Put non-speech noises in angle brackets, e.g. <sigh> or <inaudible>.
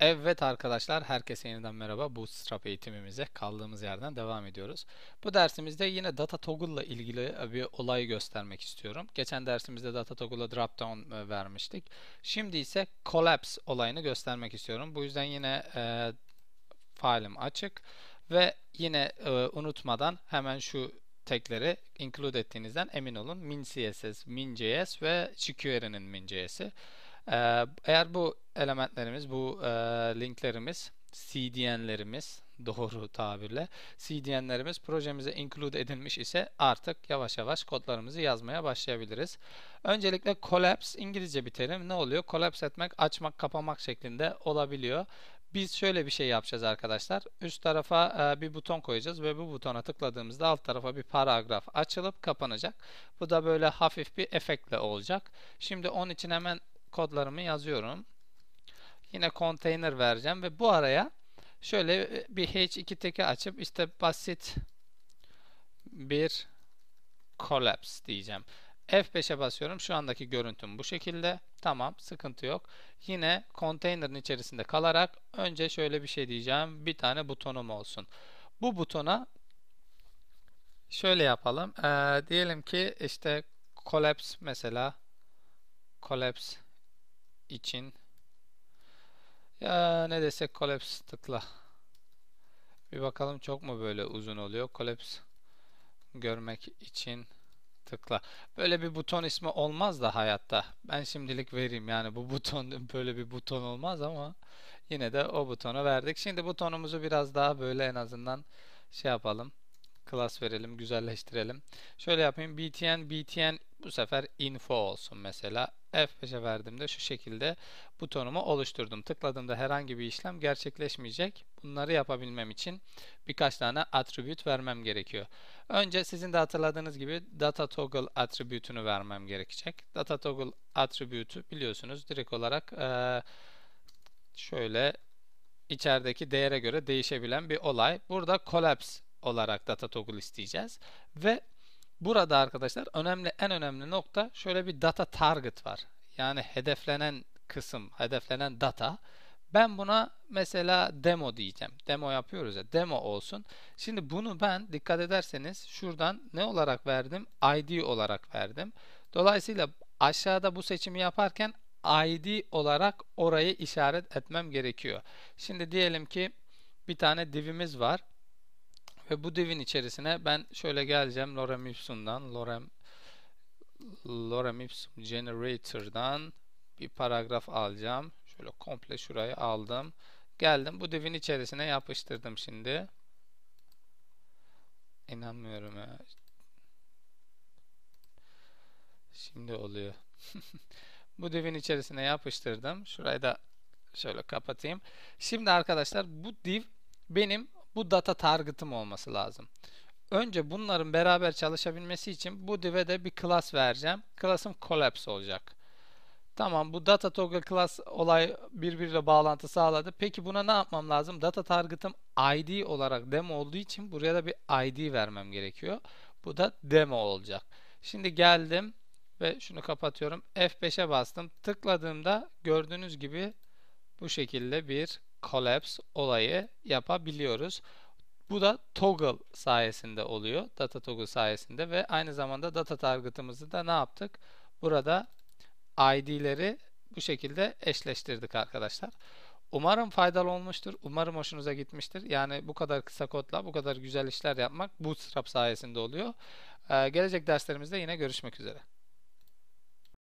Evet arkadaşlar, herkese yeniden merhaba. Bootstrap eğitimimize kaldığımız yerden devam ediyoruz. Bu dersimizde yine data toggle ile ilgili e, bir olayı göstermek istiyorum. Geçen dersimizde data toggle'a dropdown e, vermiştik. Şimdi ise collapse olayını göstermek istiyorum. Bu yüzden yine e, failim açık ve yine e, unutmadan hemen şu tekleri include ettiğinizden emin olun. min CSS, min.js ve jQuery'nin min.js'i. Ee, eğer bu elementlerimiz, bu e, linklerimiz, CDN'lerimiz doğru tabirle CDN'lerimiz projemize include edilmiş ise artık yavaş yavaş kodlarımızı yazmaya başlayabiliriz. Öncelikle collapse İngilizce bir terim. Ne oluyor? Collapse etmek, açmak, kapamak şeklinde olabiliyor. Biz şöyle bir şey yapacağız arkadaşlar. Üst tarafa e, bir buton koyacağız ve bu butona tıkladığımızda alt tarafa bir paragraf açılıp kapanacak. Bu da böyle hafif bir efektle olacak. Şimdi onun için hemen kodlarımı yazıyorum. Yine container vereceğim ve bu araya şöyle e, bir H2 teki açıp işte basit bir collapse diyeceğim. F5'e basıyorum. Şu andaki görüntüm bu şekilde. Tamam, sıkıntı yok. Yine konteynerin içerisinde kalarak önce şöyle bir şey diyeceğim. Bir tane butonum olsun. Bu butona şöyle yapalım. Ee, diyelim ki işte collapse mesela collapse için ya ne desek collapse tıkla. Bir bakalım çok mu böyle uzun oluyor. Collapse görmek için tıkla. Böyle bir buton ismi olmaz da hayatta. Ben şimdilik vereyim yani bu <laughs> buton böyle bir buton olmaz ama yine de o butonu verdik. Şimdi butonumuzu biraz daha böyle en azından şey yapalım. Klas verelim, güzelleştirelim. Şöyle yapayım. btn btn bu sefer info olsun mesela. F5'e verdiğimde şu şekilde butonumu oluşturdum. Tıkladığımda herhangi bir işlem gerçekleşmeyecek. Bunları yapabilmem için birkaç tane attribute vermem gerekiyor. Önce sizin de hatırladığınız gibi data toggle attribute'ünü vermem gerekecek. Data toggle attribute'ü biliyorsunuz direkt olarak şöyle içerideki değere göre değişebilen bir olay. Burada collapse olarak data toggle isteyeceğiz ve Burada arkadaşlar önemli en önemli nokta şöyle bir data target var. Yani hedeflenen kısım, hedeflenen data. Ben buna mesela demo diyeceğim. Demo yapıyoruz ya. Demo olsun. Şimdi bunu ben dikkat ederseniz şuradan ne olarak verdim? ID olarak verdim. Dolayısıyla aşağıda bu seçimi yaparken ID olarak orayı işaret etmem gerekiyor. Şimdi diyelim ki bir tane divimiz var. Ve bu divin içerisine ben şöyle geleceğim lorem ipsum'dan lorem lorem ipsum generator'dan bir paragraf alacağım. Şöyle komple şurayı aldım. Geldim bu divin içerisine yapıştırdım şimdi. İnanmıyorum ya. Şimdi oluyor. <laughs> bu divin içerisine yapıştırdım. Şurayı da şöyle kapatayım. Şimdi arkadaşlar bu div benim bu data target'ım olması lazım. Önce bunların beraber çalışabilmesi için bu div'e de bir class vereceğim. Class'ım collapse olacak. Tamam bu data toggle class olay birbiriyle bağlantı sağladı. Peki buna ne yapmam lazım? Data target'ım id olarak demo olduğu için buraya da bir id vermem gerekiyor. Bu da demo olacak. Şimdi geldim ve şunu kapatıyorum. F5'e bastım. Tıkladığımda gördüğünüz gibi bu şekilde bir collapse olayı yapabiliyoruz. Bu da toggle sayesinde oluyor. Data toggle sayesinde ve aynı zamanda data target'ımızı da ne yaptık? Burada ID'leri bu şekilde eşleştirdik arkadaşlar. Umarım faydalı olmuştur. Umarım hoşunuza gitmiştir. Yani bu kadar kısa kodla bu kadar güzel işler yapmak Bootstrap sayesinde oluyor. Ee, gelecek derslerimizde yine görüşmek üzere.